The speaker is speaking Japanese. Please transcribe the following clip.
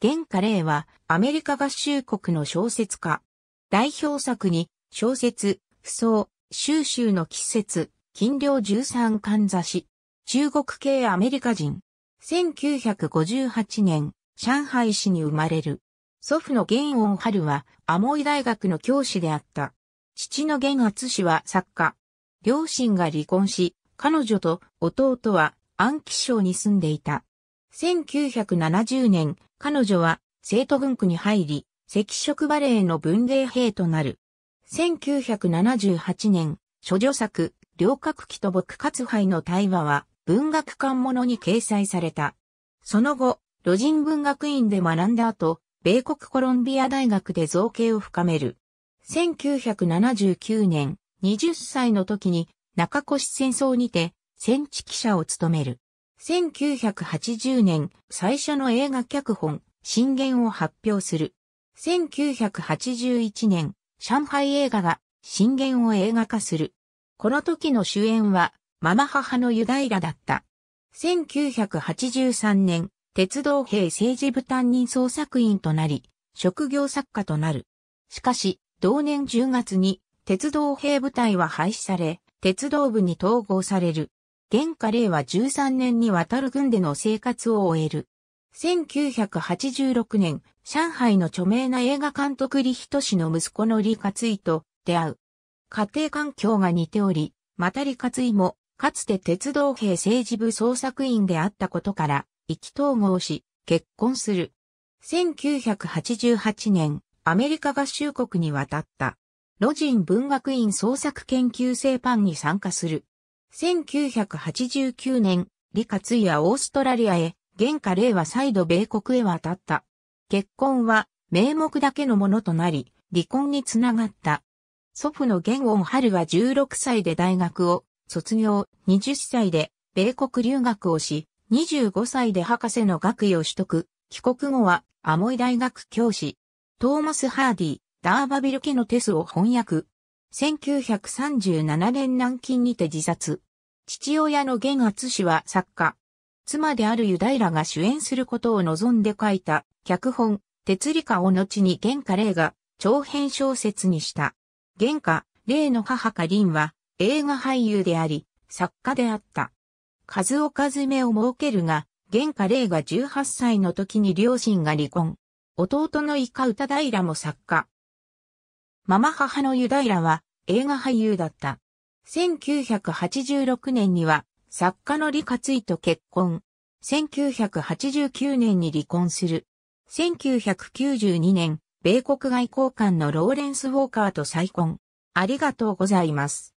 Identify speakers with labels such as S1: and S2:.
S1: 現カレーはアメリカ合衆国の小説家。代表作に小説、不相、収集の季節、禁漁13冠座し、中国系アメリカ人。1958年、上海市に生まれる。祖父の玄恩春は、アモイ大学の教師であった。父の玄厚氏は作家。両親が離婚し、彼女と弟は安徽省に住んでいた。1970年、彼女は生徒軍区に入り、赤色バレーの文芸兵となる。1978年、諸女作、両角記と僕活杯の対話は文学館ものに掲載された。その後、路人文学院で学んだ後、米国コロンビア大学で造形を深める。1979年、20歳の時に中越戦争にて戦地記者を務める。1980年、最初の映画脚本、新言を発表する。1981年、上海映画が新言を映画化する。この時の主演は、ママ母のユダイラだった。1983年、鉄道兵政治部担任創作員となり、職業作家となる。しかし、同年10月に、鉄道兵部隊は廃止され、鉄道部に統合される。現下令は13年にわたる軍での生活を終える。1986年、上海の著名な映画監督李仁氏の息子の李克イと出会う。家庭環境が似ており、また李克イも、かつて鉄道兵政治部捜索員であったことから、意気統合し、結婚する。1988年、アメリカ合衆国に渡った。ロジン文学院創作研究生パンに参加する。1989年、李克はオーストラリアへ、現下令は再度米国へ渡った。結婚は名目だけのものとなり、離婚につながった。祖父の玄恩春は16歳で大学を卒業、20歳で米国留学をし、25歳で博士の学位を取得、帰国後はアモイ大学教師、トーマス・ハーディ、ダーバビル家のテスを翻訳。1937年南京にて自殺。父親の源厚氏は作家。妻であるユダイラが主演することを望んで書いた脚本、鉄理科を後に玄華霊が長編小説にした。玄華、霊の母かンは映画俳優であり、作家であった。数を数目を設けるが、玄華霊が18歳の時に両親が離婚。弟のイカイ平も作家。ママ母のユダイラは映画俳優だった。1986年には作家の李克衣と結婚。1989年に離婚する。1992年、米国外交官のローレンス・ウォーカーと再婚。ありがとうございます。